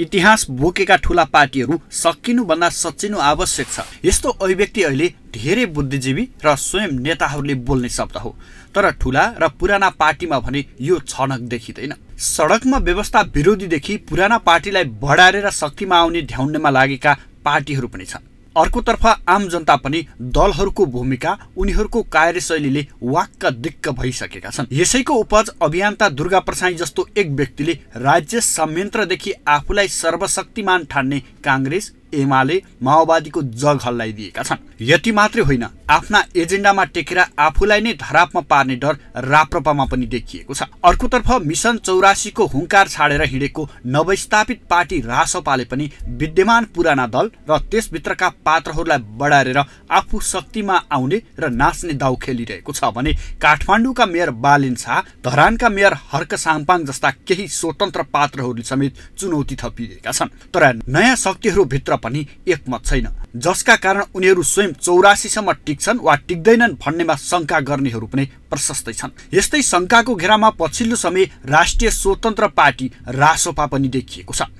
इतिहास बोकेका ठुला पार्टीहरू सकिनुभन्दा सचिनु आवश्यक छ यस्तो अभिव्यक्ति अहिले धेरै बुद्धिजीवी र स्वयं नेताहरूले बोल्ने शब्द हो तर ठुला र पुराना पार्टीमा भने यो छनक देखिँदैन सडकमा व्यवस्था विरोधीदेखि पुराना पार्टीलाई बढाएर शक्तिमा आउने ढ्याउनेमा लागेका पार्टीहरू पनि छन् अर्कोतर्फ आम जनता पनि दलहरूको भूमिका उनीहरूको कार्यशैलीले वाक्क दिक्क भइसकेका छन् यसैको उपज अभियन्ता दुर्गा प्रसाई जस्तो एक व्यक्तिले राज्य संयन्त्रदेखि आफूलाई सर्वशक्तिमान ठान्ने काङ्ग्रेस एमाले माओवादीको जग हल्लाइदिएका छन् यति मात्रै होइन आफ्ना एजेन्डामा टेकेर आफूलाई नै धरापमा पार्ने डर राप्रपामा पनि देखिएको छ अर्कोतर्फ मिसन चौरासीको हुङ्कार छाडेर हिँडेको नवस्थापित पार्टी रासपाले पनि विद्यमान पुराना दल र त्यसभित्रका पात्रहरूलाई बढाएर आफू शक्तिमा आउने र नाच्ने दाउ खेलिरहेको छ भने काठमाडौँका मेयर बालिन शाह धरानका मेयर हर्क साम्पाङ जस्ता केही स्वतन्त्र पात्रहरूले समेत चुनौती थपिएका छन् तर नयाँ शक्तिहरूभित्र पनि एकमत छैन जसका कारण उनीहरू स्वयं चौरासीसम्म टिक्छन् वा टिक्दैनन् भन्नेमा शङ्का गर्नेहरू पनि प्रशस्तै छन् यस्तै शङ्काको घेरामा पछिल्लो समय राष्ट्रिय स्वतन्त्र पार्टी रासोपा पनि देखिएको छ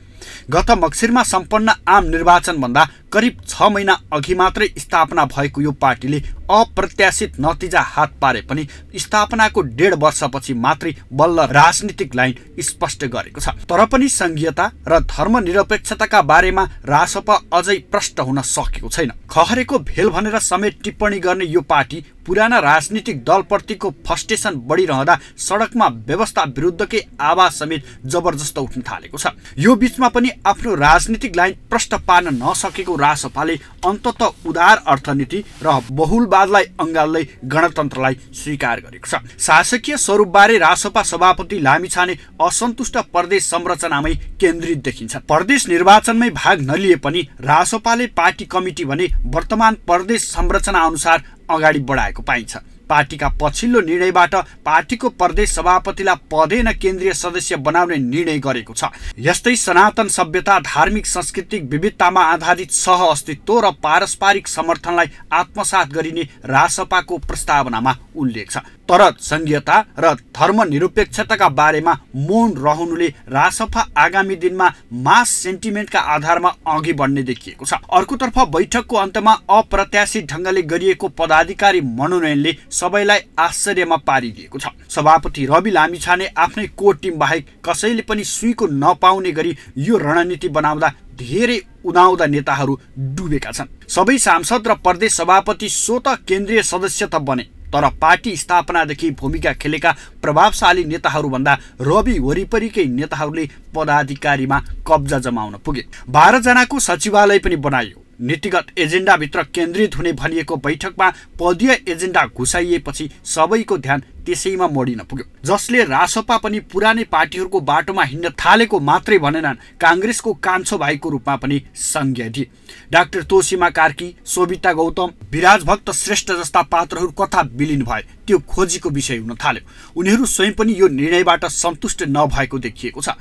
गत मक्सिरमा सम्पन्न आम निर्वाचनभन्दा करिब छ महिना अघि मात्रै स्थापना भएको यो पार्टीले अप्रत्याशित नतिजा हात पारे पनि स्थापनाको डेढ वर्षपछि मात्रै बल्ल राजनीतिक लाइन स्पष्ट गरेको छ तर पनि संघीयता र धर्मनिरपेक्षताका बारेमा रासपा अझै प्रष्ट हुन सकेको छैन खहरेको भेल भनेर समेत टिप्पणी गर्ने यो पार्टी पुराना राजनीतिक दलप्रतिको फस्टेसन बढिरहँदा सडकमा व्यवस्था विरुद्धकै आवाज समेत जबरजस्त उठ्न थालेको छ यो बिचमा पनि आफ्नो राजनीतिक लाइन प्रष्ट पार्न नसकेको रासपाले अन्तत उदार अर्थनीति र बहुलवादलाई अङ्गाल्दै गणतन्त्रलाई स्वीकार गरेको छ शासकीय स्वरूपबारे रासपा सभापति लामिछाने असन्तुष्ट प्रदेश संरचनामै केन्द्रित देखिन्छ प्रदेश निर्वाचनमै भाग नलिए पनि रासपाले पार्टी कमिटी भने वर्तमान प्रदेश संरचना अनुसार अगाडि बढाएको पाइन्छ पार्टीका पछिल्लो निर्णयबाट पार्टीको प्रदेश सभापतिलाई पदेन केन्द्रीय सदस्य बनाउने निर्णय गरेको छ यस्तै सनातन सभ्यता धार्मिक सांस्कृतिक विविधतामा आधारित सह अस्तित्व र पारस्परिक समर्थनलाई आत्मसात गरिने रासपाको प्रस्तावनामा उल्लेख छ तर सङ्घीयता र धर्मनिरपेक्षताका बारेमा मौन रहनुले रासफा आगामी दिनमा मास सेन्टिमेन्टका आधारमा अघि बढ्ने देखिएको छ अर्कोतर्फ बैठकको अन्तमा अप्रत्याशित ढङ्गले गरिएको पदाधिकारी मनोनयनले सबैलाई आश्चर्यमा पारिदिएको छ सभापति रवि लामिछाने आफ्नै कोर टिम बाहेक कसैले पनि सुईको नपाउने गरी यो रणनीति बनाउँदा धेरै उदाउँदा नेताहरू डुबेका छन् सबै सांसद र प्रदेश सभापति स्वत केन्द्रीय सदस्य त बने तर पार्टी स्थापनादेखि भूमिका खेलेका प्रभावशाली नेताहरूभन्दा रवि वरिपरिकै नेताहरूले पदाधिकारीमा कब्जा जमाउन पुगे बाह्रजनाको सचिवालय पनि बनाइयो नीतिगत एजेन्डाभित्र केन्द्रित हुने भनिएको बैठकमा पदीय एजेन्डा घुसाइएपछि सबैको ध्यान त्यसैमा मोडिन पुग्यो जसले रासपा पनि पुरानै पार्टीहरूको बाटोमा हिँड्न थालेको मात्रै भनेन काङ्ग्रेसको कान्छो भाइको रूपमा पनि संज्ञा दिए डाक्टर तोसीमा कार्की सोभिता गौतम विराज भक्त श्रेष्ठ जस्ता पात्रहरू कथा विलिन भए त्यो खोजीको विषय हुन थाल्यो उनीहरू स्वयं पनि यो निर्णयबाट सन्तुष्ट नभएको देखिएको छ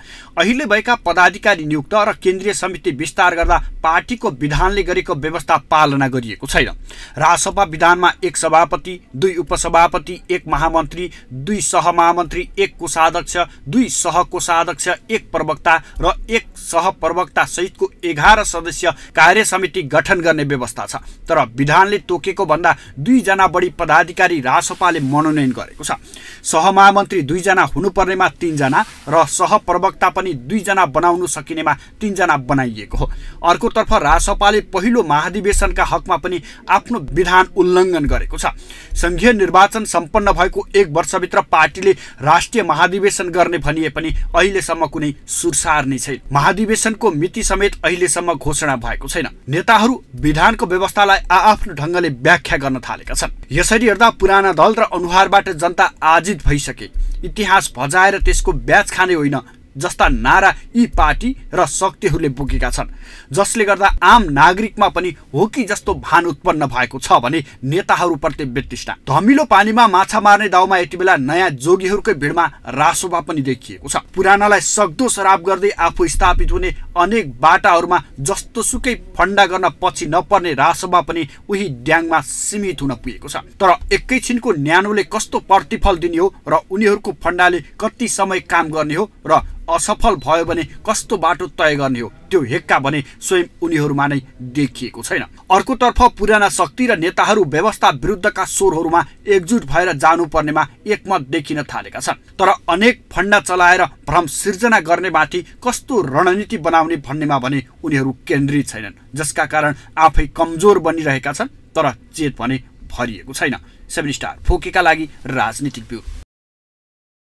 अहिले भएका पदाधिकारी नियुक्त र केन्द्रीय समिति विस्तार गर्दा पार्टीको विधानले गरेको व्यवस्था पालना गरिएको छैन रासपा विधानमा एक सभापति दुई उपसभापति एक महामन्त्री मन्त्री दुई सहमहामन्त्री एक कोषाध्यक्ष दुई सहकोषाध्यक्ष एक प्रवक्ता र एक सहप्रवक्ता सहितको एघार सदस्य कार्य समिति गठन गर्ने व्यवस्था छ तर विधानले तोकेको भन्दा दुईजना बढी पदाधिकारी रासपाले मनोनयन गरेको छ सहमहामन्त्री दुईजना हुनुपर्नेमा तिनजना र सहप्रवक्ता पनि दुईजना बनाउनु सकिनेमा तिनजना बनाइएको हो अर्कोतर्फ रासपाले पहिलो महाधिवेशनका हकमा पनि आफ्नो विधान उल्लङ्घन गरेको छ सङ्घीय निर्वाचन सम्पन्न भएको एक वर्षभित्र पार्टीले राष्ट्रिय महाधिवेशन गर्ने भनिए पनि अहिलेसम्म कुनै सुरसार नै छैन महाधिवेशनको मिति समेत अहिलेसम्म घोषणा भएको छैन नेताहरू विधानको व्यवस्थालाई आफ्नो ढङ्गले व्याख्या गर्न थालेका छन् यसरी हेर्दा पुराना दल र अनुहारबाट जनता आजित भइसके इतिहास भजाएर त्यसको ब्याज खाने होइन जस्ता नारा यी पार्टी र शक्तिहरूले बोकेका छन् जसले गर्दा आम नागरिकमा पनि हो कि जस्तो भान उत्पन्न भएको छ भने नेताहरूप्रति व्यतिष्ठा धमिलो पानीमा माछा मार्ने दाउमा यति बेला नयाँ जोगीहरूकै भिडमा रासोभा पनि देखिएको छ पुरानालाई सक्दो शराब गर्दै आफू स्थापित हुने अनेक बाटाहरूमा जस्तो सुकै फन्डा गर्न पछि नपर्ने रासोभा पनि उही ड्याङमा सीमित हुन पुगेको छ तर एकैछिनको न्यानोले कस्तो प्रतिफल दिने हो र उनीहरूको फन्डाले कति समय काम गर्ने हो र असफल भयो भने कस्तो बाटो तय गर्ने हो त्यो हेक्का भने स्वयं उनीहरूमा नै देखिएको छैन अर्कोतर्फ पुराना शक्ति र नेताहरू व्यवस्था विरुद्धका स्वरहरूमा एकजुट भएर जानुपर्नेमा एकमत देखिन थालेका छन् तर अनेक फन्डा चलाएर भ्रम सिर्जना गर्नेमाथि कस्तो रणनीति बनाउने भन्नेमा भने उनीहरू केन्द्रित छैनन् जसका कारण आफै कमजोर बनिरहेका छन् तर चेत भने भरिएको छैन सेभेन स्टार फोकेका लागि राजनीतिक ब्युरो